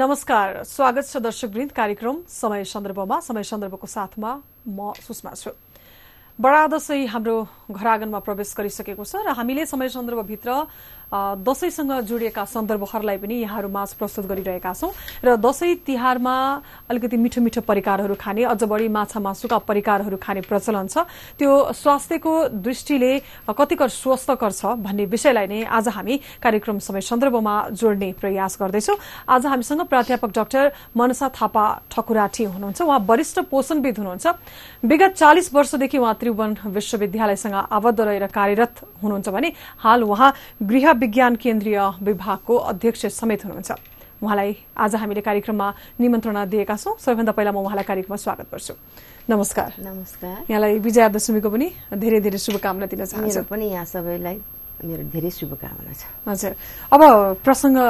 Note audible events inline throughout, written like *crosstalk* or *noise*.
नमस्कार स्वागत छ दर्शकवृन्द कार्यक्रम समय सन्दर्भमा समय सन्दर्भको साथमा म सुषमा छु बडा दशैं हाम्रो आँगनमा प्रवेश गरिसकेको छ र हामीले समय सन्दर्भभित्र दसैँसँग जोडिएका सन्दर्भहरूलाई पनि माझ प्रस्तुत गरिरहेका छौँ र दसैँ तिहारमा अलिकति मिठो मिठो परिकारहरू खाने अझ बढी माछा मासुका परिकारहरू खाने प्रचलन छ त्यो स्वास्थ्यको दृष्टिले कतिकर स्वस्थकर छ भन्ने विषयलाई नै आज हामी कार्यक्रम समय सन्दर्भमा जोड्ने प्रयास गर्दैछौँ आज हामीसँग प्राध्यापक डाक्टर मनसा थापा ठकुराठी हुनुहुन्छ उहाँ वरिष्ठ पोषणविद हुनुहुन्छ विगत चालिस वर्षदेखि उहाँ त्रिभुवन विश्वविद्यालयसँग आबद्ध रहेर कार्यरत हुनुहुन्छ भने हाल उहाँ गृह विज्ञान केन्द्रीय विभागको अध्यक्ष समेत हुनुहुन्छ उहाँलाई आज हामीले कार्यक्रममा निमन्त्रणा दिएका छौँ सबैभन्दा पहिला म उहाँलाई कार्यक्रममा स्वागत गर्छु नमस्कार नमस्कार यहाँलाई विजयादशमीको पनि धेरै धेरै शुभकामना दिन चाहन्छु पनि यहाँ सबैलाई मेरो धेरै शुभकामना छ हजुर अब प्रसङ्ग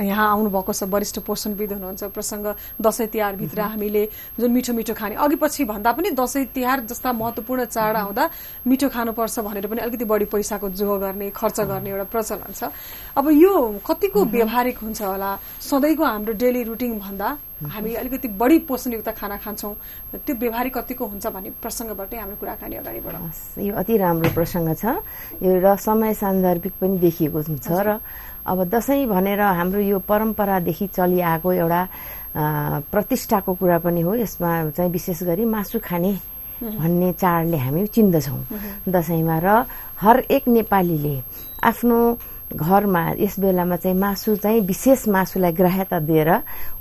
यहाँ आउनुभएको छ वरिष्ठ पोषणविद हुनुहुन्छ प्रसङ्ग दसैँ तिहारभित्र हामीले जुन मिठो मिठो खाने अघि पछि भन्दा पनि दसैँ तिहार जस्ता महत्त्वपूर्ण चाड आउँदा मिठो खानुपर्छ भनेर पनि अलिकति बढी पैसाको जोहो गर्ने खर्च गर्ने एउटा प्रचलन छ अब यो कतिको व्यवहारिक हुन्छ होला सधैँको हाम्रो डेली रुटिन भन्दा हामी अलिकति बढी पोषणयुक्त खाना खान्छौँ त्यो व्यवहारिक कतिको हुन्छ भन्ने प्रसङ्गबाटै हाम्रो कुराकानी अगाडि बढाउँछ यो अति राम्रो प्रसङ्ग छ यो र समय सान्दर्भिक पनि देखिएको हुन्छ र अब दसैँ भनेर हाम्रो यो परम्परादेखि चलिआएको एउटा प्रतिष्ठाको कुरा पनि हो यसमा चाहिँ विशेष गरी मासु खाने भन्ने चाडले हामी चिन्दछौँ दसैँमा र हर एक नेपालीले आफ्नो घरमा यस बेलामा चाहिँ मासु चाहिँ विशेष मासुलाई ग्राह्यता दिएर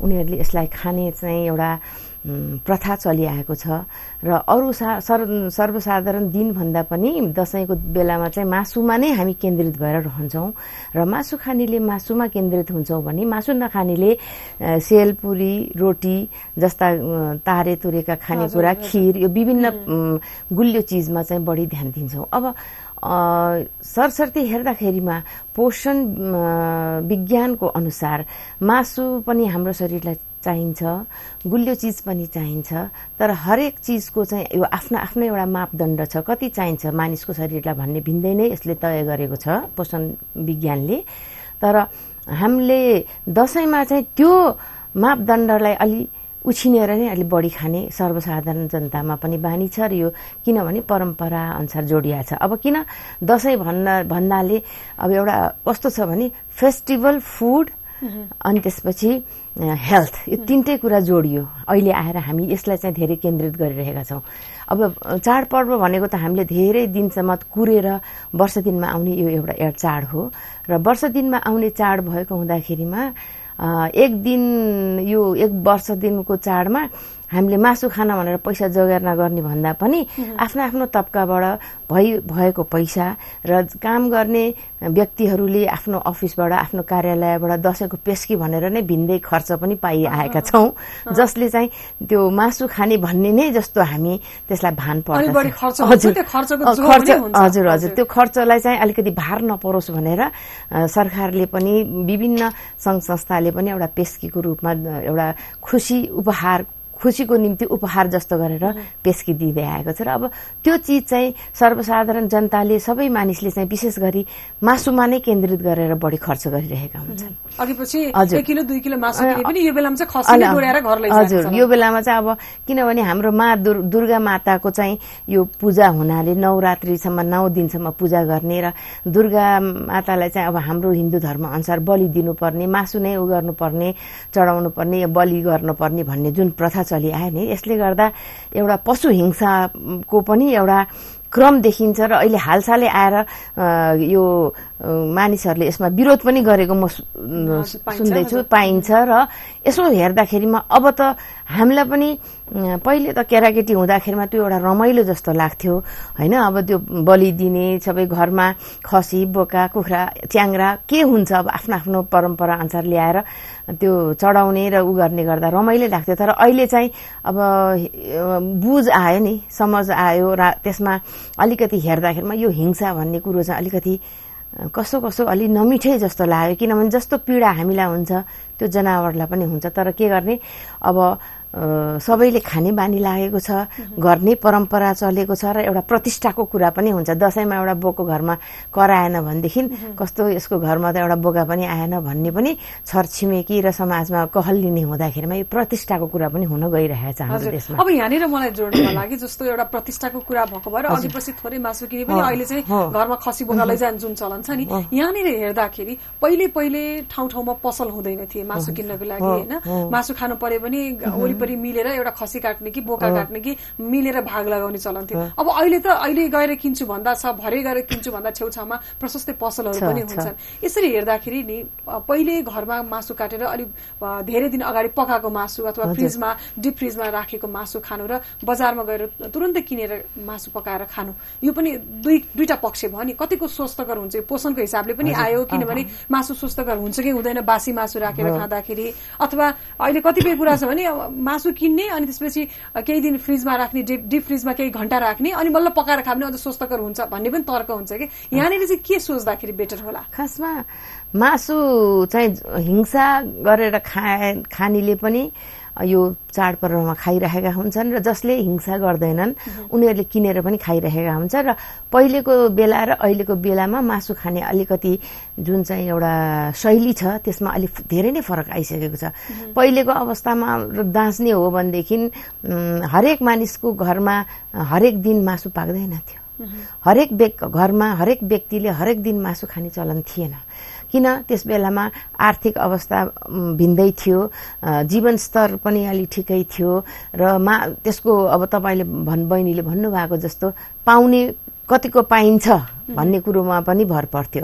उनीहरूले यसलाई खाने चाहिँ एउटा प्रथा चलिआएको छ र अरू सा सर् सर्वसाधारण दिनभन्दा पनि दसैँको बेलामा चाहिँ मासुमा नै हामी केन्द्रित भएर रहन्छौँ र मासु खानेले मासुमा केन्द्रित हुन्छौँ भने मासु नखानेले सेलपुरी रोटी जस्ता तारे तुरेका खानेकुरा खिर यो विभिन्न गुलियो चिजमा चाहिँ बढी ध्यान दिन्छौँ अब सरसर्ती हेर्दाखेरिमा पोषण विज्ञानको अनुसार मासु पनि हाम्रो शरीरलाई चाहिन्छ गुलियो चिज पनि चाहिन्छ तर हरेक चिजको चाहिँ यो आफ्नो आफ्नो एउटा मापदण्ड छ कति चाहिन्छ मानिसको शरीरलाई भन्ने भिन्दै नै यसले तय गरेको छ पोषण विज्ञानले तर हामीले दसैँमा चाहिँ त्यो मापदण्डलाई अलि उछिनेर नै अलि बढी खाने सर्वसाधारण जनतामा पनि बानी छ र यो किनभने परम्परा अनुसार जोडिया छ अब किन दसैँ भन्न भन्नाले अब एउटा कस्तो छ भने फेस्टिभल फुड अनि त्यसपछि हेल्थ यो तिनटै कुरा जोडियो अहिले आएर हामी यसलाई चाहिँ धेरै केन्द्रित गरिरहेका छौँ अब चाडपर्व भनेको त हामीले धेरै दिनसम्म कुरेर वर्ष दिनमा आउने यो एउटा चाड हो र वर्ष दिनमा आउने चाड भएको हुँदाखेरिमा एक दिन यो एक वर्ष दिनको चाडमा हामीले मासु खान भनेर पैसा जोगाएर नगर्ने भन्दा पनि आफ्नो आफ्नो तबकाबाट भइ भएको पैसा र काम गर्ने व्यक्तिहरूले आफ्नो अफिसबाट आफ्नो कार्यालयबाट दसैँको पेस्की भनेर नै भिन्दै खर्च पनि पाइआएका छौँ जसले चाहिँ त्यो मासु खाने भन्ने नै जस्तो हामी त्यसलाई भान पर्छ हजुर हजुर त्यो खर्चलाई चाहिँ अलिकति भार नपरोस् भनेर सरकारले पनि विभिन्न सङ्घ संस्थाले पनि एउटा पेस्कीको रूपमा एउटा खुसी उपहार खुसीको निम्ति उपहार जस्तो गरेर पेस्किदिँदै आएको छ र अब त्यो चिज चाहिँ सर्वसाधारण जनताले सबै मानिसले चाहिँ विशेष गरी मासुमा नै केन्द्रित गरेर बढी खर्च गरिरहेका हुन्छन् हजुर यो बेलामा चाहिँ अब किनभने हाम्रो मा दुर्गा माताको चाहिँ यो पूजा हुनाले नवरात्रिसम्म नौ दिनसम्म पूजा गर्ने र दुर्गा मातालाई चाहिँ अब हाम्रो हिन्दू धर्म अनुसार बलि दिनुपर्ने मासु नै उ गर्नुपर्ने चढाउनु पर्ने बलि गर्नुपर्ने भन्ने जुन प्रथा चलिआयो नि यसले गर्दा एउटा पशु हिंसाको पनि एउटा क्रम देखिन्छ र अहिले हालसालै आएर यो मानिसहरूले यसमा विरोध पनि गरेको म सुन्दैछु पाइन्छ र यसो हेर्दाखेरिमा अब त हामीलाई पनि पहिले त केटाकेटी हुँदाखेरिमा त्यो एउटा रमाइलो जस्तो लाग्थ्यो होइन अब त्यो बलिदिने सबै घरमा खसी बोका कुखुरा च्याङ्रा के हुन्छ अब आफ्नो आफ्नो परम्परा अनुसार ल्याएर त्यो चढाउने र उ गर्ने गर्दा रमाइलो लाग्थ्यो तर अहिले चाहिँ अब बुझ आयो नि समझ आयो र त्यसमा अलिकति हेर्दाखेरिमा यो हिंसा भन्ने कुरो चाहिँ अलिकति कसो कसो अलि नमिठै जस्तो लाग्यो किनभने जस्तो पीडा हामीलाई हुन्छ त्यो जनावरलाई पनि हुन्छ तर के गर्ने अब सबैले खाने बानी लागेको छ गर्ने परम्परा चलेको छ र एउटा प्रतिष्ठाको कुरा पनि हुन्छ दसैँमा एउटा बोको घरमा कराएन भनेदेखि कस्तो यसको घरमा त एउटा बोका पनि आएन भन्ने पनि छरछिमेकी र समाजमा कहल लिने हुँदाखेरिमा यो प्रतिष्ठाको कुरा पनि हुन गइरहेको छ हाम्रो देशमा अब यहाँनिर मलाई जोड्न लागि जस्तो एउटा प्रतिष्ठाको कुरा भएको भएर अघि पछि थोरै मासु किने पनि अहिले चाहिँ घरमा खसी बोका लैजान जुन चलन छ नि यहाँनिर हेर्दाखेरि पहिले पहिले ठाउँ ठाउँमा पसल हुँदैन थिए मासु किन्नको लागि होइन मासु खानु पर्यो भने वरिपरि मिलेर एउटा खसी काट्ने कि बोका काट्ने कि मिलेर भाग लगाउने चलन थियो अब अहिले त अहिले गएर किन्छु भन्दा छ भरे गएर किन्छु भन्दा छेउछाउमा प्रशस्तै पसलहरू पनि हुन्छन् यसरी हेर्दाखेरि नि पहिले घरमा मासु काटेर अलिक धेरै दिन अगाडि पकाएको मासु अथवा फ्रिजमा डिप फ्रिजमा राखेको मासु खानु र बजारमा गएर तुरन्तै किनेर मासु पकाएर खानु यो पनि दुई दुईटा पक्ष भयो नि कतिको स्वस्थकर हुन्छ पोषणको हिसाबले पनि आयो किनभने मासु स्वस्थकर हुन्छ कि हुँदैन बासी मासु राखेर खाँदाखेरि अथवा अहिले कतिपय कुरा छ भने मासु किन्ने अनि त्यसपछि केही दिन फ्रिजमा राख्ने डिप डिप फ्रिजमा केही घन्टा राख्ने अनि बल्ल पकाएर खाने अझ स्वस्थकर हुन्छ भन्ने पनि तर्क हुन्छ कि यहाँनिर चाहिँ के सोच्दाखेरि बेटर होला खासमा मासु चाहिँ हिंसा गरेर खा खानेले पनि यो चाडपर्वमा खाइरहेका हुन्छन् र जसले हिंसा गर्दैनन् mhm. उनीहरूले किनेर पनि खाइरहेका हुन्छ र पहिलेको बेला र अहिलेको बेलामा मासु खाने अलिकति जुन चाहिँ एउटा शैली छ त्यसमा अलिक धेरै नै फरक आइसकेको छ mhm. पहिलेको अवस्थामा दाँच्ने हो भनेदेखि हरेक मानिसको घरमा हरेक दिन मासु पाक्दैन थियो mhm. हरेक व्यक् घरमा हरेक व्यक्तिले हरेक दिन मासु खाने चलन थिएन किन त्यस बेलामा आर्थिक अवस्था भिन्दै थियो जीवनस्तर पनि अलि ठिकै थियो र मा त्यसको अब तपाईँले भन् बहिनीले भन्नुभएको जस्तो पाउने कतिको पाइन्छ भन्ने कुरोमा पनि भर पर्थ्यो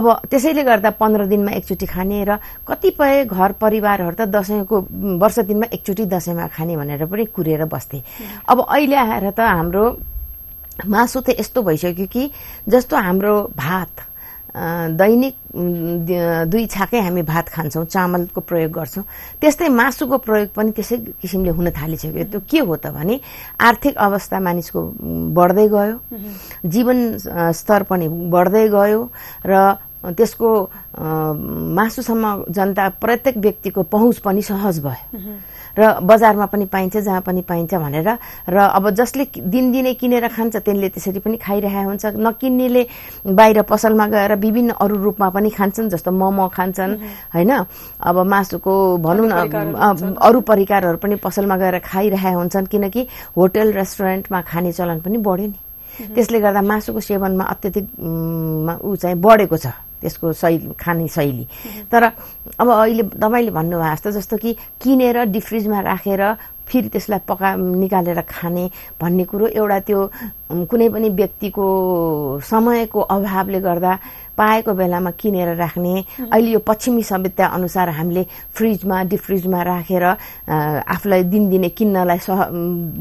अब त्यसैले गर्दा पन्ध्र दिनमा एकचोटि खाने र कतिपय घर परिवारहरू त दसैँको वर्ष दिनमा एकचोटि दसैँमा खाने भनेर पनि कुरेर बस्थे अब अहिले आएर त हाम्रो मासु त यस्तो भइसक्यो कि जस्तो हाम्रो भात दैनिक दुई छाकै हामी भात खान्छौँ चामलको प्रयोग गर्छौँ त्यस्तै मासुको प्रयोग पनि त्यसै किसिमले हुन थालिसक्यो त्यो के हो त भने आर्थिक अवस्था मानिसको बढ्दै गयो जीवन स्तर पनि बढ्दै गयो र त्यसको मासुसम्म जनता प्रत्येक व्यक्तिको पहुँच पनि सहज भयो र बजारमा पनि पाइन्छ जहाँ पनि पाइन्छ भनेर र अब जसले दिनदिनै किनेर खान्छ त्यसले त्यसरी पनि खाइरहेको हुन्छ नकिन्नेले बाहिर पसलमा गएर विभिन्न अरू रूपमा पनि खान्छन् जस्तो मोमो खान्छन् होइन अब मासुको भनौँ न अरू परिकारहरू पनि पसलमा गएर खाइरहेका हुन्छन् किनकि होटल रेस्टुरेन्टमा खाने चलन पनि बढ्यो नि त्यसले गर्दा मासुको सेवनमा अत्यधिक ऊ चाहिँ बढेको छ त्यसको शैली खाने शैली तर अब अहिले तपाईँले भन्नुभएको जस्तो जस्तो कि किनेर डिफ्रिजमा राखेर फेरि त्यसलाई पका निकालेर खाने भन्ने कुरो एउटा त्यो कुनै पनि व्यक्तिको समयको अभावले गर्दा पाएको बेलामा किनेर राख्ने अहिले यो पश्चिमी सभ्यता अनुसार हामीले फ्रिजमा डिफ्रिजमा राखेर रा, आफूलाई दिनदिने किन्नलाई सह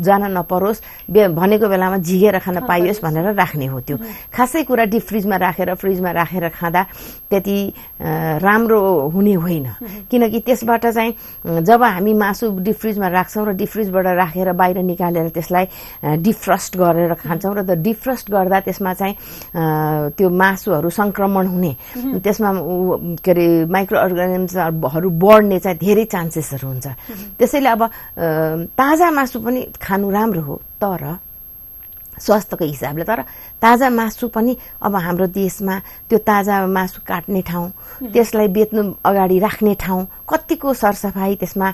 जान नपरोस् बे भनेको बेलामा झिगेर खान पाइयोस् भनेर राख्ने हो त्यो खासै कुरा डिफ्रिजमा राखेर फ्रिजमा राखेर रा खाँदा त्यति राम्रो हुने होइन किनकि त्यसबाट चाहिँ जब हामी मासु डिफ्रिजमा राख्छौँ र डिफ्रिजबाट राखेर बाहिर निकालेर त्यसलाई डिफ्रस्ट गरेर खान्छौँ र डिफ्रस्ट गर्दा त्यसमा चाहिँ त्यो मासुहरू सङ्क्रमण संक्रमण हुने त्यसमा के अरे माइक्रो अर्गानिजमहरू बढ्ने चाहिँ धेरै चान्सेसहरू हुन्छ त्यसैले अब ताजा मासु पनि खानु राम्रो हो तर स्वास्थ्यको हिसाबले तर ताजा मासु पनि अब हाम्रो देशमा त्यो ताजा मासु काट्ने ठाउँ त्यसलाई बेच्नु अगाडि राख्ने ठाउँ कतिको सरसफाइ त्यसमा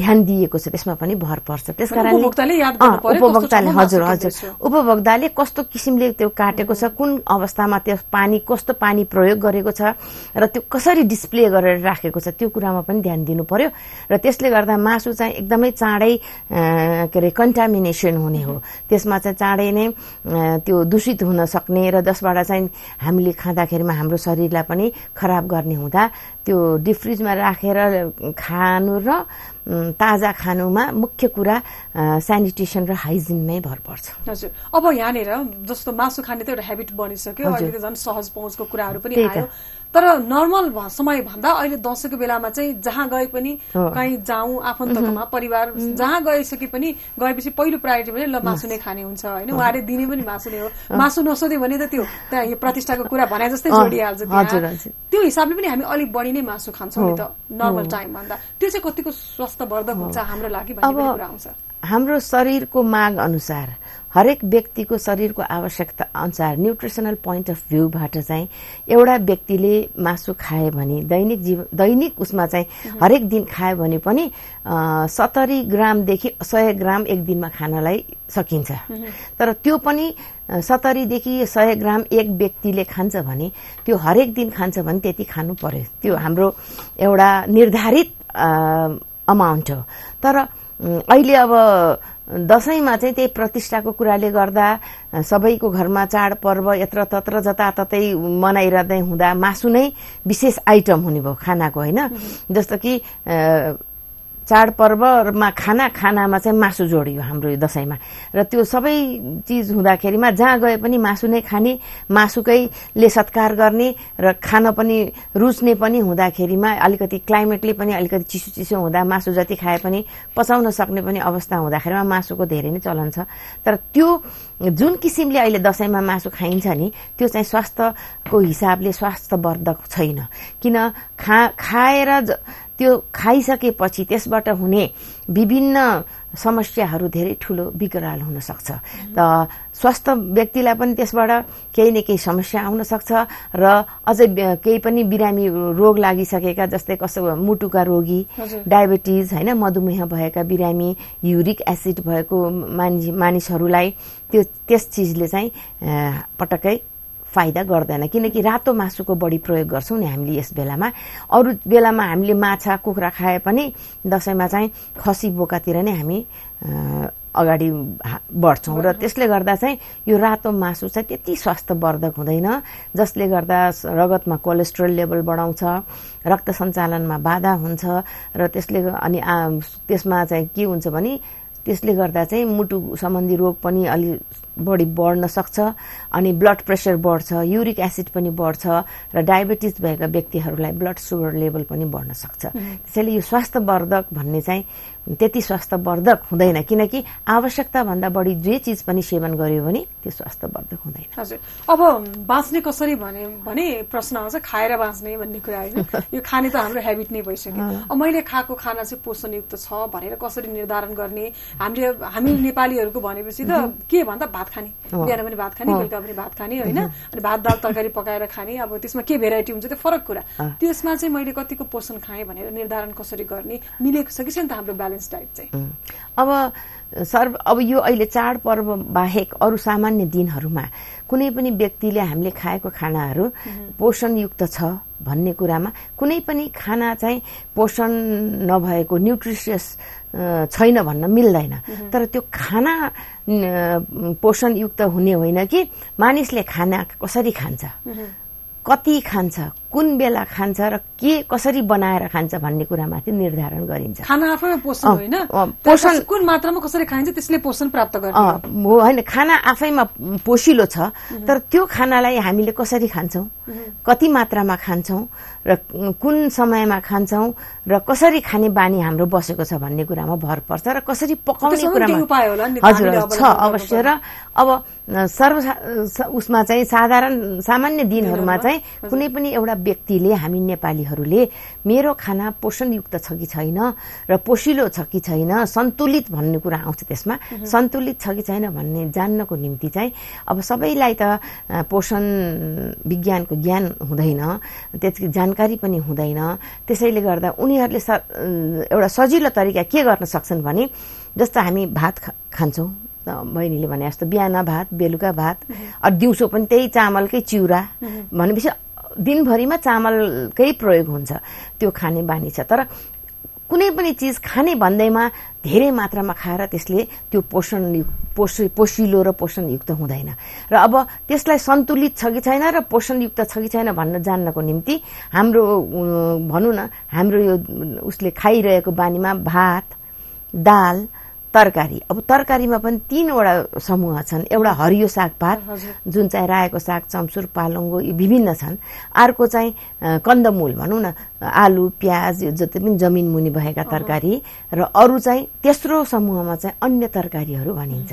ध्यान दिएको छ त्यसमा पनि भर पर्छ त्यस कारणले उपभोक्ताले हजुर हजुर उपभोक्ताले कस्तो किसिमले त्यो काटेको छ कुन अवस्थामा त्यो पानी कस्तो पानी प्रयोग गरेको छ र त्यो कसरी डिस्प्ले गरेर राखेको छ त्यो कुरामा पनि ध्यान दिनु पर्यो र त्यसले गर्दा मासु चाहिँ एकदमै चाँडै के अरे कन्टामिनेसन हुने हो त्यसमा चाहिँ चाँडै नै त्यो दूषित हुन सक्ने र जसबाट चाहिँ हामीले खाँदाखेरिमा हाम्रो शरीरलाई पनि खराब गर्ने हुँदा त्यो डिफ्रिजमा राखेर खानु र ताजा खानुमा मुख्य कुरा सेनिटेसन र हाइजिनमै भर पर्छ हजुर अब यहाँनिर जस्तो मासु खाने त एउटा हेबिट बनिसक्यो अहिले त झन् सहज पहुँचको कुराहरू पनि आयो तर नर्मल समय भन्दा अहिले दसैँको बेलामा चाहिँ जहाँ गए पनि कहीँ जाउँ आफन्तकोमा परिवार जहाँ गइसके पनि गएपछि पहिलो प्रायोरिटी भने ल मासु नै खाने हुन्छ होइन उहाँले दिने पनि मासु नै हो मासु नसोध्यो भने त त्यो त्यहाँ प्रतिष्ठाको कुरा भने जस्तै जोडिहाल्छ त्यो हिसाबले पनि हामी अलिक बढी नै मासु खान्छौँ नि त नर्मल टाइम भन्दा त्यो चाहिँ कतिको स्वास्थ्य स्वास्थ्यवर्धक हुन्छ हाम्रो लागि भन्ने हाम्रो शरीरको माग अनुसार हरेक व्यक्तिको शरीरको आवश्यकता अनुसार न्युट्रिसनल पोइन्ट अफ भ्यूबाट चाहिँ एउटा व्यक्तिले मासु खायो भने दैनिक जीव दैनिक उसमा चाहिँ हरेक दिन खायो भने पनि सत्तरी ग्रामदेखि सय ग्राम एक दिनमा खानलाई सकिन्छ तर त्यो पनि सत्तरीदेखि सय ग्राम एक व्यक्तिले खान्छ भने त्यो हरेक दिन खान्छ भने त्यति खानु पर्यो त्यो हाम्रो एउटा निर्धारित अमाउन्ट हो तर अहिले अब दसैँमा चाहिँ त्यही प्रतिष्ठाको कुराले गर्दा सबैको घरमा चाडपर्व तत्र जताततै मनाइरहँदै हुँदा मासु नै विशेष आइटम हुने भयो खानाको होइन जस्तो कि चाडपर्वमा खाना खानामा चाहिँ मासु जोडियो हाम्रो यो दसैँमा र त्यो सबै चिज हुँदाखेरिमा जहाँ गए पनि मासु नै खाने मासुकैले सत्कार गर्ने र खान पनि रुच्ने पनि हुँदाखेरिमा अलिकति क्लाइमेटले पनि अलिकति चिसो चिसो हुँदा मासु जति खाए पनि पचाउन सक्ने पनि अवस्था हुँदाखेरिमा मासुको धेरै नै चलन छ तर त्यो जुन किसिमले अहिले दसैँमा मासु खाइन्छ नि त्यो चाहिँ स्वास्थ्यको हिसाबले स्वास्थ्यवर्धक छैन किन खा खाएर त्यो खाइसकेपछि त्यसबाट हुने विभिन्न समस्याहरू धेरै ठुलो विकराल हुनसक्छ त स्वस्थ व्यक्तिलाई पनि त्यसबाट केही न केही समस्या आउनसक्छ र अझै केही पनि बिरामी रोग लागिसकेका जस्तै कसो मुटुका रोगी डायबिटिज होइन मधुमेह भएका बिरामी युरिक एसिड भएको मानिस मानिसहरूलाई त्यो त्यस चिजले चाहिँ पटक्कै फाइदा गर्दैन किनकि रातो मासुको बढी प्रयोग गर्छौँ नि हामीले यस बेलामा अरू बेलामा हामीले माछा कुखुरा खाए पनि दसैँमा चाहिँ खसी बोकातिर नै हामी अगाडि बढ्छौँ र त्यसले गर्दा चाहिँ यो रातो मासु चाहिँ त्यति स्वास्थ्यवर्धक हुँदैन जसले गर्दा रगतमा कोलेस्ट्रोल लेभल बढाउँछ रक्त सञ्चालनमा बाधा हुन्छ र त्यसले अनि त्यसमा चाहिँ के हुन्छ भने त्यसले गर्दा चाहिँ मुटु सम्बन्धी रोग पनि अलि बढी बढ्न सक्छ अनि ब्लड प्रेसर बढ्छ युरिक एसिड पनि बढ्छ र डायबेटिज भएका व्यक्तिहरूलाई ब्लड सुगर लेभल पनि बढ्न सक्छ त्यसैले यो स्वास्थ्यवर्धक भन्ने चाहिँ त्यति स्वास्थ्यवर्धक हुँदैन किनकि आवश्यकताभन्दा बढी जे चिज पनि सेवन गर्यो भने त्यो स्वास्थ्यवर्धक हुँदैन हजुर अब बाँच्ने कसरी भने भने प्रश्न आउँछ खाएर बाँच्ने भन्ने कुरा होइन *laughs* यो खाने त हाम्रो हेबिट नै भइसक्यो अब मैले खाएको खाना चाहिँ पोषणयुक्त छ भनेर कसरी निर्धारण गर्ने हामीले हामी नेपालीहरूको भनेपछि त के भन्दा भात भात खाने बिहान पनि भात खाने बेलुका पनि भात खाने होइन अनि भात दाल तरकारी पकाएर खाने अब त्यसमा के भेराइटी हुन्छ त्यो फरक कुरा त्यसमा चाहिँ मैले कतिको पोषण खाएँ भनेर निर्धारण कसरी गर्ने मिलेको छ कि छैन त हाम्रो ब्यालेन्स डाइट चाहिँ अब सर्व अब यो अहिले चाडपर्व बाहेक अरू सामान्य दिनहरूमा कुनै पनि व्यक्तिले हामीले खाएको खानाहरू पोषणयुक्त छ भन्ने कुरामा कुनै पनि खाना चाहिँ पोषण नभएको न्युट्रिसियस छैन भन्न मिल्दैन तर त्यो खाना पोषणयुक्त हुने होइन कि मानिसले खाना कसरी खान्छ कति खान्छ कुन बेला खान्छ र के कसरी बनाएर खान्छ भन्ने कुरामाथि निर्धारण गरिन्छ खाना पोषण होइन पोषण कुन मात्रामा कसरी खाइन्छ त्यसले पोषण प्राप्त गर्छ होइन खाना आफैमा पोसिलो छ तर त्यो खानालाई हामीले कसरी खान्छौँ कति मात्रामा खान्छौँ र कुन समयमा खान्छौँ र कसरी खाने बानी हाम्रो बसेको छ भन्ने कुरामा भर पर्छ र कसरी पकाउने कुरामा हजुर छ अवश्य र अब सर्व उसमा चाहिँ साधारण सामान्य दिनहरूमा चाहिँ कुनै पनि एउटा व्यक्तिले हामी नेपालीहरूले मेरो खाना पोषणयुक्त छ कि छैन र पोसिलो छ कि छैन सन्तुलित भन्ने कुरा आउँछ त्यसमा सन्तुलित छ कि छैन भन्ने जान्नको निम्ति चाहिँ अब सबैलाई त पोषण विज्ञानको ज्ञान हुँदैन त्यस जानकारी पनि हुँदैन त्यसैले गर्दा उनीहरूले स एउटा सजिलो तरिका के गर्न सक्छन् भने जस्तो हामी भात खा खान्छौँ बहिनीले भने जस्तो बिहान भात बेलुका भात अरू दिउँसो पनि त्यही चामलकै चिउरा भनेपछि दिनभरिमा चामलकै प्रयोग हुन्छ त्यो खाने बानी छ तर कुनै पनि चिज खाने भन्दैमा धेरै मात्रामा खाएर त्यसले त्यो पोषण पोष पोषिलो र पोषणयुक्त हुँदैन र अब त्यसलाई सन्तुलित छ कि छैन र पोषणयुक्त छ कि छैन भन्न जान्नको निम्ति हाम्रो भनौँ न हाम्रो यो उसले खाइरहेको बानीमा भात दाल तरकारी अब तरकारीमा पनि तिनवटा समूह छन् एउटा हरियो सागपात जुन चाहिँ रायोको साग चम्सुर पालुङ्गो यी विभिन्न छन् अर्को चाहिँ कन्दमूल भनौँ न आलु प्याज यो जति पनि जमिन मुनि भएका तरकारी र अरू चाहिँ तेस्रो समूहमा चाहिँ अन्य तरकारीहरू भनिन्छ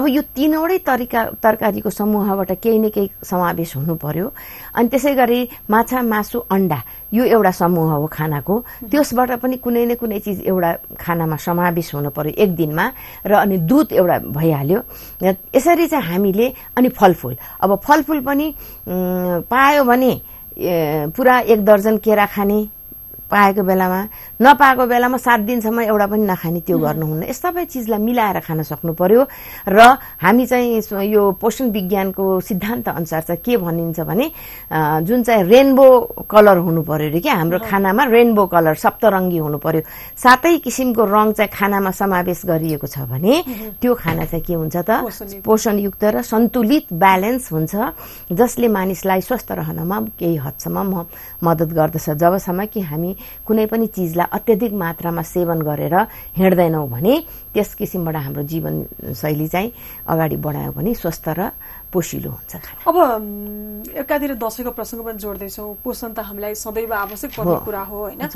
अब यो तिनवटै तरिका तरकारीको समूहबाट केही न केही समावेश हुनु पर्यो अनि त्यसै गरी माछा मासु अन्डा यो एउटा समूह हो खानाको त्यसबाट पनि कुनै न कुनै चिज एउटा खानामा समावेश हुनु पर्यो एक दिन दिनमा र अनि दुध एउटा भइहाल्यो यसरी चाहिँ हामीले अनि फलफुल अब फलफुल पनि पायो भने पुरा एक दर्जन केरा खाने पाएको बेलामा नपाएको बेलामा सात दिनसम्म एउटा पनि नखाने त्यो गर्नुहुन्न यस सबै चिजलाई मिलाएर खान सक्नु पर्यो र हामी चाहिँ यो पोषण विज्ञानको सिद्धान्त अनुसार चाहिँ के भनिन्छ भने जुन चाहिँ रेनबो कलर हुनु पर्यो अरे क्या हाम्रो खानामा रेनबो कलर सप्तरङ्गी हुनु पर्यो सातै किसिमको रङ चाहिँ खानामा समावेश गरिएको छ भने त्यो खाना चाहिँ के हुन्छ त पोषणयुक्त र सन्तुलित ब्यालेन्स हुन्छ जसले मानिसलाई स्वस्थ रहनमा केही हदसम्म म मद्दत गर्दछ जबसम्म कि हामी कुनै पनि चिजलाई अत्यधिक मात्रामा सेवन गरेर हिँड्दैनौँ भने त्यस किसिमबाट हाम्रो जीवनशैली चाहिँ अगाडि बढायो भने स्वस्थ र पोसिलो हुन्छ अब एकातिर दसैँको प्रसङ्ग पनि जोड्दैछौँ पोषण त हामीलाई सदैव आवश्यक पर्ने कुरा हो होइन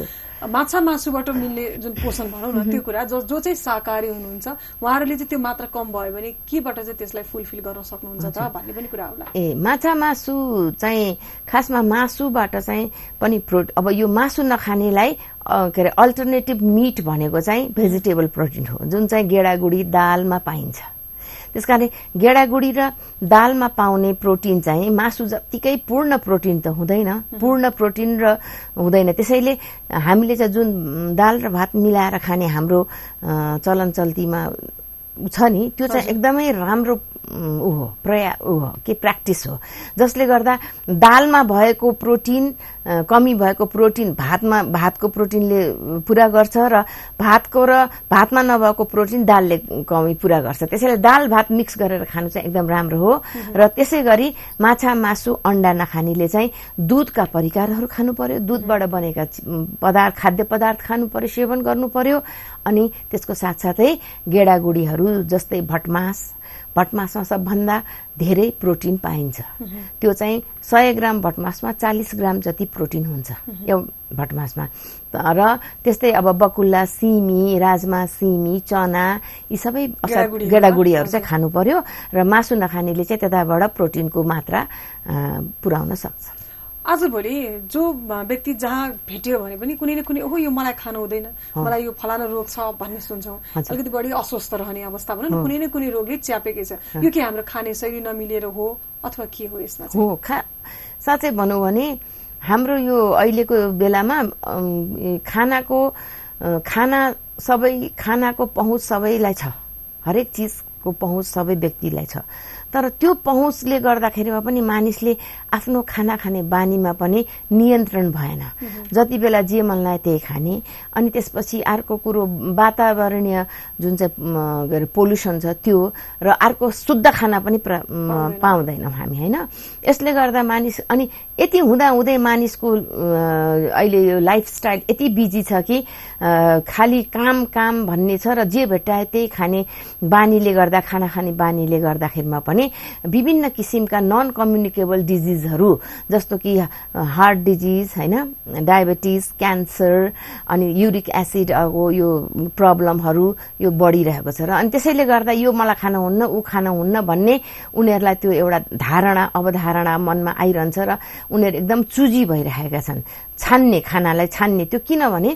माछा मासुबाट मिल्ने जुन पोषण भनौँ न त्यो कुरा जो जो चाहिँ शाकाहारी हुनुहुन्छ उहाँहरूले चाहिँ त्यो मात्रा कम भयो भने केबाट चाहिँ त्यसलाई फुलफिल गर्न सक्नुहुन्छ त भन्ने पनि कुरा होला ए माछा मासु चाहिँ खासमा मासुबाट चाहिँ पनि प्रोट अब यो मासु नखानेलाई के अरे अल्टरनेटिभ मिट भनेको चाहिँ भेजिटेबल प्रोटिन हो जुन चाहिँ गेडागुडी दालमा पाइन्छ त्यस कारणले गेडागुडी र दालमा पाउने प्रोटिन चाहिँ मासु जत्तिकै पूर्ण प्रोटिन त हुँदैन पूर्ण प्रोटिन र हुँदैन त्यसैले हामीले चाहिँ जुन दाल र भात मिलाएर खाने हाम्रो चलन चल्तीमा छ नि त्यो चाहिँ एकदमै राम्रो ऊ हो प्रया ऊ हो के प्र्याक्टिस हो जसले गर्दा दालमा भएको प्रोटिन कमी भएको प्रोटिन भातमा भातको प्रोटिनले पुरा गर्छ र भातको र भातमा नभएको प्रोटिन दालले कमी पुरा गर्छ त्यसैले दाल भात मिक्स गरेर खानु चाहिँ एकदम राम्रो हो र त्यसै गरी माछा मासु अन्डा नखानेले चाहिँ दुधका परिकारहरू खानु पर्यो दुधबाट बनेका पदार्थ खाद्य पदार्थ खानु पर्यो सेवन गर्नु पर्यो अनि त्यसको साथसाथै गेडागुडीहरू जस्तै भटमास भटमासमा सबभन्दा धेरै प्रोटिन पाइन्छ त्यो चाहिँ सय ग्राम भटमासमा चालिस ग्राम जति प्रोटिन हुन्छ यो भटमासमा र त्यस्तै अब बकुल्ला सिमी राजमा सिमी चना यी सबै गेडागुडीहरू चाहिँ खानु पर्यो र मासु नखानेले चाहिँ त्यताबाट प्रोटिनको मात्रा पुर्याउन सक्छ आजभोलि जो व्यक्ति जहाँ भेट्यो भने पनि कुनै न कुनै ओहो यो मलाई खानु हुँदैन मलाई यो फलानु रोग छ भन्ने सुन्छौँ अलिकति बढी अस्वस्थ रहने अवस्था भनौँ न कुनै न कुनै रोगले च्यापेकै छ यो के हाम्रो खाने शैली नमिलेर हो अथवा के हो यसमा हो खा साँच्चै भनौँ भने हाम्रो यो अहिलेको बेलामा खानाको खाना सबै खानाको पहुँच सबैलाई छ हरेक चिजको पहुँच सबै व्यक्तिलाई छ तर त्यो पहुँचले गर्दाखेरिमा पनि मानिसले आफ्नो खाना खाने बानीमा पनि नियन्त्रण भएन जति बेला जे मन लाग्यो त्यही खाने अनि त्यसपछि अर्को कुरो वातावरणीय जुन चाहिँ के अरे पोल्युसन छ त्यो र अर्को शुद्ध खाना पनि पाउँदैनौँ हामी होइन यसले गर्दा मानिस अनि यति हुँदाहुँदै मानिसको अहिले यो लाइफस्टाइल यति बिजी छ कि खालि काम काम भन्ने छ र जे भेट्टाए त्यही खाने बानीले गर्दा खाना खाने बानीले गर्दाखेरिमा पनि विभिन्न किसिमका नन कम्युनिकेबल डिजिजहरू जस्तो कि हार्ट डिजिज होइन डायबेटिज क्यान्सर अनि युरिक एसिड अब यो प्रब्लमहरू यो बढिरहेको छ र अनि त्यसैले गर्दा यो मलाई खान हुन्न ऊ खान हुन्न भन्ने उनीहरूलाई त्यो एउटा धारणा अवधारणा मनमा आइरहन्छ र उनीहरू एकदम चुजी भइरहेका छन् छान्ने खानालाई छान्ने त्यो किनभने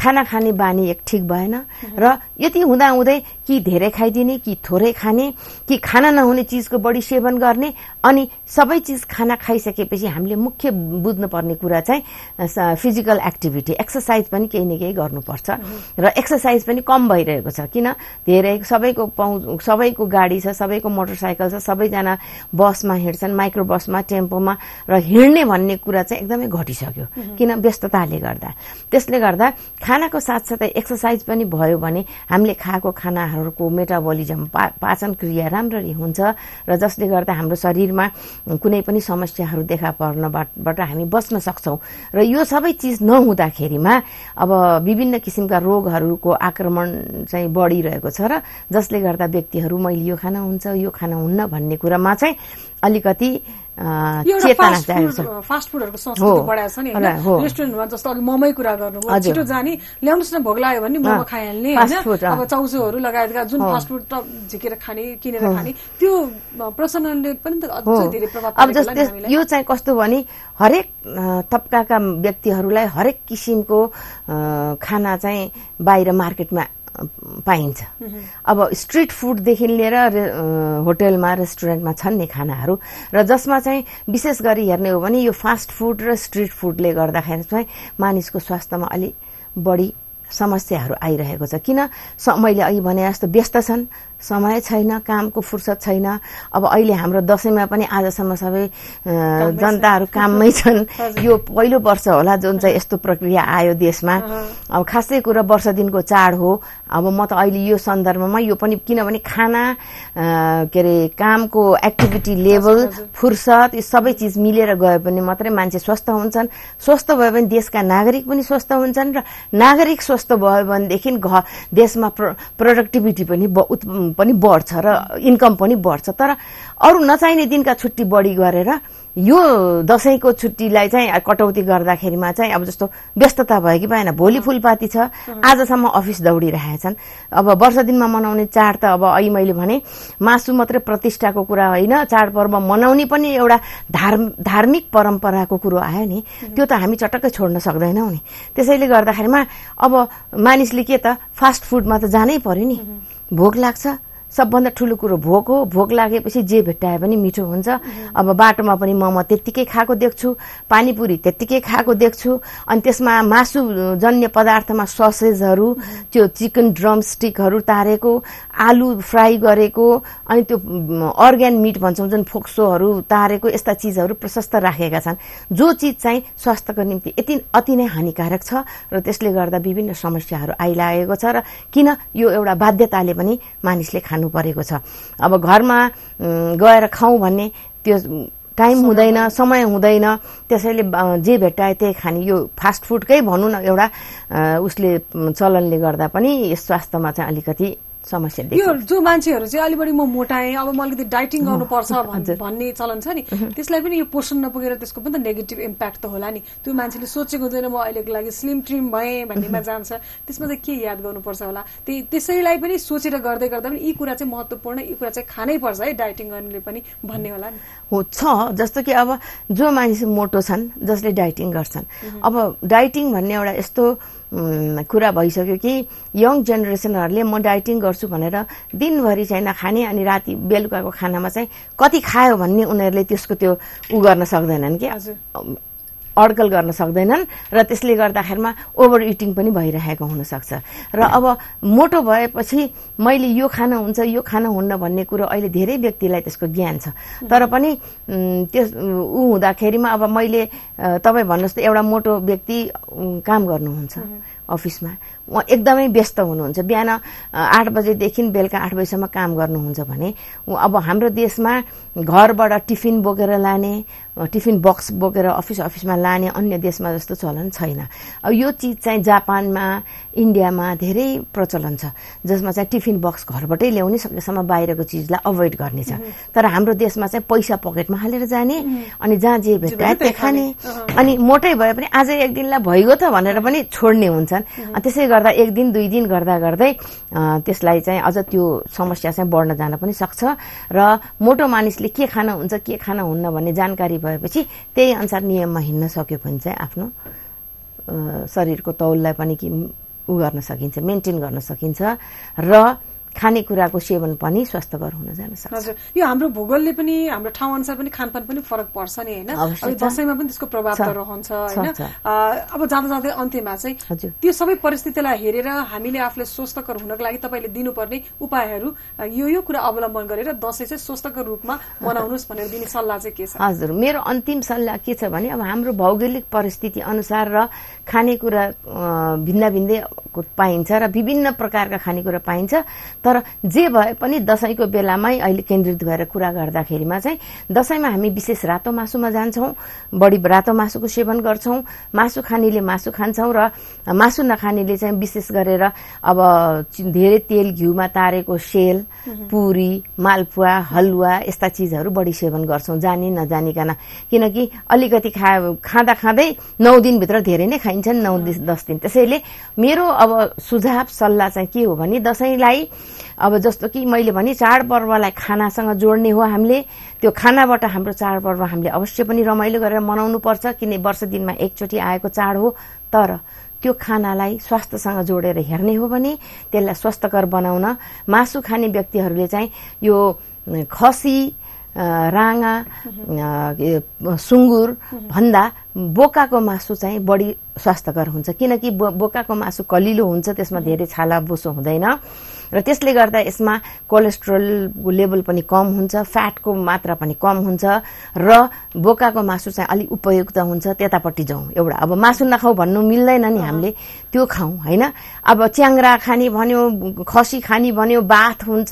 खाना खाने बानी एक ठिक भएन र यति हुँदाहुँदै कि धेरै खाइदिने कि थोरै खाने कि खाना नहुने चिजको बढी सेवन गर्ने अनि सबै चिज खाना खाइसकेपछि हामीले मुख्य बुझ्नुपर्ने कुरा चाहिँ फिजिकल एक्टिभिटी एक्सर्साइज पनि केही न केही गर्नुपर्छ र एक्सर्साइज पनि कम भइरहेको छ किन धेरै सबैको पाउ सबैको गाडी छ सबैको मोटरसाइकल छ सबैजना बसमा हिँड्छन् माइक्रो बसमा टेम्पोमा र हिँड्ने भन्ने कुरा चाहिँ एकदमै घटिसक्यो किन व्यस्तताले गर्दा त्यसले गर्दा खानाको साथसाथै एक्सर्साइज पनि भयो भने हामीले खाएको खानाहरूको मेटाबोलिजम पा पाचन क्रिया राम्ररी हुन्छ र जसले गर्दा हाम्रो शरीरमा कुनै पनि समस्याहरू देखा पर्नबाट हामी बस्न सक्छौँ र यो सबै चिज नहुँदाखेरिमा अब विभिन्न किसिमका रोगहरूको आक्रमण चाहिँ बढिरहेको छ र जसले गर्दा व्यक्तिहरू मैले यो खाना हुन्छ यो खाना हुन्न भन्ने कुरामा चाहिँ अलिकति चेतना फास्ट संस्कृति बढाएको छ नि होइन रेस्टुरेन्टमा जस्तो अघि ममै कुरा गर्नु छिटो जाने ल्याउनुहोस् न भोग लाग्यो भने मोमो खाइहाल्ने होइन अब चाउचोहरू लगायतका जुन फास्ट फुड त झिकेर खाने किनेर खाने त्यो प्रचलनले पनि त धेरै प्रभाव अब जस्तै यो चाहिँ कस्तो भने हरेक तबकाका व्यक्तिहरूलाई हरेक किसिमको खाना चाहिँ बाहिर मार्केटमा पाइन्छ अब स्ट्रिट फुडदेखि लिएर होटेलमा रेस्टुरेन्टमा छन् नि खानाहरू र जसमा चाहिँ विशेष गरी हेर्ने हो भने यो फास्ट फुड र स्ट्रिट फुडले गर्दाखेरि चाहिँ मानिसको स्वास्थ्यमा अलि बढी समस्याहरू आइरहेको छ किन मैले अघि भने जस्तो व्यस्त छन् समय छैन कामको फुर्सद छैन अब अहिले हाम्रो दसैँमा पनि आजसम्म सबै जनताहरू काममै छन् *laughs* यो पहिलो वर्ष होला जुन चाहिँ यस्तो प्रक्रिया आयो देशमा अब खासै कुरा वर्ष दिनको चाड हो अब म त अहिले यो सन्दर्भमा यो पनि किनभने खाना के अरे कामको एक्टिभिटी लेभल फुर्सद यो सबै चिज मिलेर गयो भने मात्रै मान्छे स्वस्थ हुन्छन् स्वस्थ भयो भने देशका नागरिक पनि स्वस्थ हुन्छन् र नागरिक स्वस्थ भयो भनेदेखि घ देशमा प्र प्रोडक्टिभिटी पनि पनि बढ्छ र इन्कम पनि बढ्छ तर अरू नचाहिने दिनका छुट्टी बढी गरेर यो दसैँको छुट्टीलाई चाहिँ कटौती गर्दाखेरिमा चाहिँ अब जस्तो व्यस्तता भयो कि भएन भोलि फुलपाती छ आजसम्म अफिस दौडिरहेका छन् अब वर्ष दिनमा मनाउने चाड त अब अहिले मैले भने मासु मात्रै प्रतिष्ठाको कुरा होइन चाडपर्व मनाउने पनि एउटा धार्म धार्मिक परम्पराको कुरो आयो नि त्यो त हामी चटक्कै छोड्न सक्दैनौँ नि त्यसैले गर्दाखेरिमा अब मानिसले के त फास्ट फुडमा त जानै पर्यो नि भोक लाग्छ सबभन्दा ठुलो कुरो भोक हो भोक लागेपछि जे भेट्टाए पनि मिठो हुन्छ अब बाटोमा पनि मोमो त्यत्तिकै खाएको देख्छु पानीपुरी त्यत्तिकै खाएको देख्छु अनि त्यसमा मासु जन्य पदार्थमा ससेजहरू त्यो चिकन ड्रम स्टिकहरू तारेको आलु फ्राई गरेको अनि त्यो अर्ग्यान मिट भन्छौँ जुन फोक्सोहरू तारेको यस्ता चिजहरू प्रशस्त राखेका छन् जो चिज चाहिँ स्वास्थ्यको निम्ति यति अति नै हानिकारक छ र त्यसले गर्दा विभिन्न समस्याहरू आइलागेको छ र किन यो एउटा बाध्यताले पनि मानिसले खान खानु परेको छ अब घरमा गएर खाउँ भन्ने त्यो टाइम हुँदैन समय हुँदैन त्यसैले जे भेट्टाए त्यही खाने यो फास्ट फुडकै भनौँ न एउटा उसले चलनले गर्दा पनि स्वास्थ्यमा चाहिँ अलिकति समस्या यो जो मान्छेहरू चाहिँ अलि बढी म मोटाएँ अब म अलिकति डाइटिङ गर्नुपर्छ *laughs* भन्ने चलन छ नि त्यसलाई पनि यो पोषण नपुगेर त्यसको पनि त नेगेटिभ इम्प्याक्ट त होला नि त्यो मान्छेले सोचेको हुँदैन म अहिलेको लागि स्लिम ट्रिम भएँ भन्नेमा जान्छ त्यसमा चाहिँ के याद गर्नुपर्छ होला त्यही त्यसैलाई पनि सोचेर गर्दै गर्दा पनि यी कुरा चाहिँ महत्त्वपूर्ण यी कुरा चाहिँ खानै पर्छ है डाइटिङ गर्नेले पनि भन्ने होला नि हो छ जस्तो कि अब जो मानिस मोटो छन् जसले डाइटिङ गर्छन् अब डाइटिङ भन्ने एउटा यस्तो कुरा भइसक्यो कि यङ जेनेरेसनहरूले म डाइटिङ गर्छु भनेर दिनभरि चाहिँ नखाने अनि राति बेलुकाको खानामा चाहिँ कति खायो भन्ने उनीहरूले त्यसको त्यो उ गर्न सक्दैनन् कि अड्कल गर्न सक्दैनन् र त्यसले गर्दाखेरिमा ओभर इटिङ पनि भइरहेको हुनसक्छ र अब मोटो भएपछि मैले यो खाना हुन्छ यो खाना हुन्न भन्ने कुरो अहिले धेरै व्यक्तिलाई त्यसको ज्ञान छ तर पनि त्यस ऊ हुँदाखेरिमा अब मैले तपाईँ भन्नुहोस् त एउटा मोटो व्यक्ति काम गर्नुहुन्छ अफिसमा उहाँ एकदमै व्यस्त हुनुहुन्छ बिहान आठ बजेदेखि बेलुका आठ बजीसम्म काम गर्नुहुन्छ भने अब हाम्रो देशमा घरबाट टिफिन बोकेर लाने टिफिन बक्स बोकेर अफिस अफिसमा लाने अन्य देशमा जस्तो चलन छैन अब यो चिज चाहिँ जापानमा इन्डियामा धेरै प्रचलन छ जसमा चाहिँ टिफिन बक्स घरबाटै ल्याउने सकेसम्म बाहिरको चिजलाई अभोइड गर्ने छ तर हाम्रो देशमा चाहिँ पैसा पकेटमा हालेर जाने अनि जहाँ जे भेट त्यहाँ खाने अनि मोटै भए पनि आज एक दिनलाई भइगयो त भनेर पनि छोड्ने हुन्छन् त्यसै गर्दा एक दिन दुई दिन गर्दा गर्दै त्यसलाई चाहिँ अझ त्यो समस्या चाहिँ बढ्न जान पनि सक्छ र मोटो मानिसले के खान हुन्छ के खान हुन्न भन्ने जानकारी भएपछि त्यही अनुसार नियममा हिँड्न सक्यो भने चाहिँ आफ्नो शरीरको तौललाई पनि कि उ गर्न सकिन्छ मेन्टेन गर्न सकिन्छ र खानेकुराको सेवन पनि स्वास्थ्यकर हुन जान सक्छ हजुर यो हाम्रो भूगोलले पनि हाम्रो ठाउँ अनुसार पनि खानपान पनि फरक पर्छ नि होइन दसैँमा पनि त्यसको प्रभाव त रहन्छ होइन अब जाँदा जाँदै अन्त्यमा चाहिँ त्यो सबै परिस्थितिलाई हेरेर हामीले आफूलाई स्वस्थकर हुनको लागि तपाईँले दिनुपर्ने उपायहरू यो यो कुरा अवलम्बन गरेर दसैँ चाहिँ स्वस्थकर रूपमा मनाउनुहोस् भनेर दिने सल्लाह चाहिँ के छ हजुर मेरो अन्तिम सल्लाह के छ भने अब हाम्रो भौगोलिक परिस्थिति अनुसार र खानेकुरा भिन्न भिन्दै पाइन्छ र विभिन्न प्रकारका खानेकुरा पाइन्छ तर जे भए पनि दसैँको बेलामै अहिले केन्द्रित भएर कुरा गर्दाखेरिमा चाहिँ दसैँमा हामी विशेष रातो मासुमा जान्छौँ बढी रातो मासुको सेवन गर्छौँ मासु खानेले मासु खान्छौँ र मासु नखानेले चाहिँ विशेष गरेर अब धेरै तेल घिउमा तारेको सेल पुरी मालपुवा हलुवा यस्ता चिजहरू बढी सेवन गर्छौँ जाने नजानिकन किनकि अलिकति खा खाँदा खाँदै नौ दिनभित्र धेरै नै खाइन्छन् नौ दस दिन त्यसैले मेरो अब सुझाव सल्लाह चाहिँ के हो भने दसैँलाई अब जस्तो कि मैले भने चाडपर्वलाई खानासँग जोड्ने हो हामीले त्यो खानाबाट हाम्रो चाडपर्व हामीले अवश्य पनि रमाइलो गरेर मनाउनु पर्छ किन वर्ष दिनमा एकचोटि आएको चाड हो तर त्यो खानालाई स्वास्थ्यसँग जोडेर हेर्ने हो भने त्यसलाई स्वास्थ्यकर बनाउन मासु खाने व्यक्तिहरूले चाहिँ यो खसी राँगा सुँगुर भन्दा बोकाको मासु चाहिँ बढी स्वास्थ्यकर हुन्छ किनकि बो बोकाको मासु कलिलो हुन्छ त्यसमा धेरै छाला बोसो हुँदैन र त्यसले गर्दा यसमा कोलेस्ट्रोलको लेभल पनि कम हुन्छ फ्याटको मात्रा पनि कम हुन्छ र बोकाको मासु चाहिँ अलिक उपयुक्त हुन्छ त्यतापट्टि जाउँ एउटा अब मासु नखाऊ भन्नु मिल्दैन नि हामीले त्यो खाउँ होइन अब च्याङ्रा खाने भन्यो खसी खाने भन्यो बाथ हुन्छ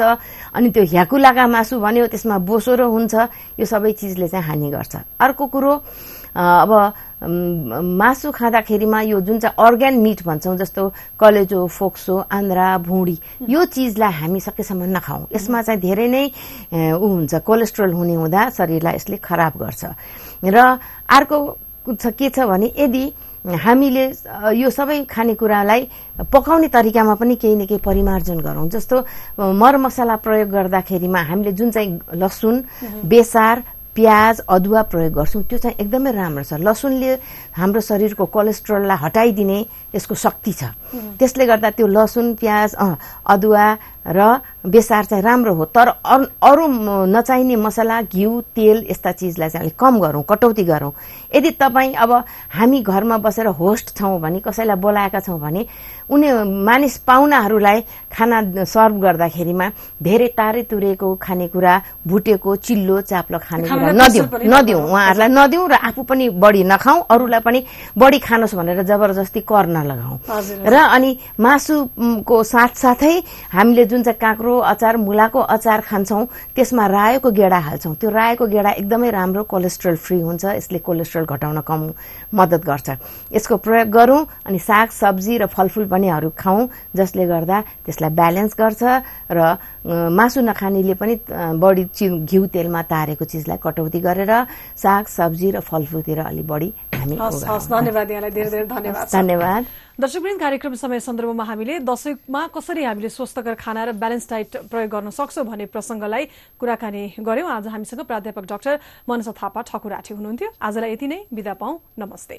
अनि त्यो ह्याकुलाका मासु भन्यो त्यसमा बोसोरो हुन्छ यो सबै चिजले चाहिँ हानि गर्छ अर्को कुरो अब मासु खाँदाखेरिमा यो जुन चाहिँ अर्ग्यान मिट भन्छौँ जस्तो कलेजो फोक्सो आन्द्रा भुँडी यो चिजलाई हामी सकेसम्म नखाउँ यसमा चाहिँ धेरै नै ऊ हुन्छ कोलेस्ट्रोल हुने हुँदा शरीरलाई यसले खराब गर्छ र अर्को के छ भने यदि हामीले यो सबै खानेकुरालाई पकाउने तरिकामा पनि केही न केही परिमार्जन गरौँ जस्तो मरमसला प्रयोग गर्दाखेरिमा हामीले जुन चाहिँ लसुन बेसार प्याज अदुवा प्रयोग गर्छौँ त्यो चाहिँ एकदमै राम्रो छ लसुनले हाम्रो शरीरको कोलेस्ट्रोललाई हटाइदिने यसको शक्ति छ त्यसले गर्दा त्यो लसुन प्याज अदुवा र बेसार चाहिँ राम्रो हो तर अरू नचाहिने मसला घिउ तेल यस्ता चिजलाई चाहिँ अलिक कम गरौँ कटौती गरौँ यदि तपाईँ अब हामी घरमा बसेर होस्ट छौँ भने कसैलाई बोलाएका छौँ भने उनी मानिस पाहुनाहरूलाई खाना सर्भ गर्दाखेरिमा धेरै तारे तुरेको खानेकुरा भुटेको चिल्लो चाप्लो खानेकुरा नदिउँ नदिउँ उहाँहरूलाई नदिउँ र आफू पनि बढी नखाउँ अरूलाई पनि बढी खानुहोस् भनेर जबरजस्ती कर नलगाउँ र अनि मासुको साथसाथै हामीले जुन चाहिँ काँक्रो अचार मुलाको अचार खान्छौँ त्यसमा रायोको गेडा हाल्छौँ त्यो रायोको गेडा एकदमै राम्रो कोलेस्ट्रोल फ्री हुन्छ यसले कोलेस्ट्रोल घटाउन कम मद्दत गर्छ यसको प्रयोग गरौँ अनि साग सब्जी र फलफुल पनिहरू खाउँ जसले गर्दा त्यसलाई ब्यालेन्स गर्छ र मासु नखानेले पनि बढी घिउ तेलमा तारेको चिजलाई कटौती गरेर साग सब्जी र फलफुलतिर अलि बढी हामी धन्यवाद यहाँलाई धेरै धेरै धन्यवाद धन्यवाद दर्शकवृन्द कार्यक्रम समय सन्दर्भमा हामीले दशैंमा कसरी हामीले स्वस्थकर खाना र ब्यालेन्स डाइट प्रयोग गर्न सक्छौ भन्ने प्रसंगलाई कुराकानी गर्यौं आज हामीसँग प्राध्यापक डाक्टर मनसा थापा ठकुराठी हुनुहुन्थ्यो आजलाई यति नै बिदा पाउँ नमस्ते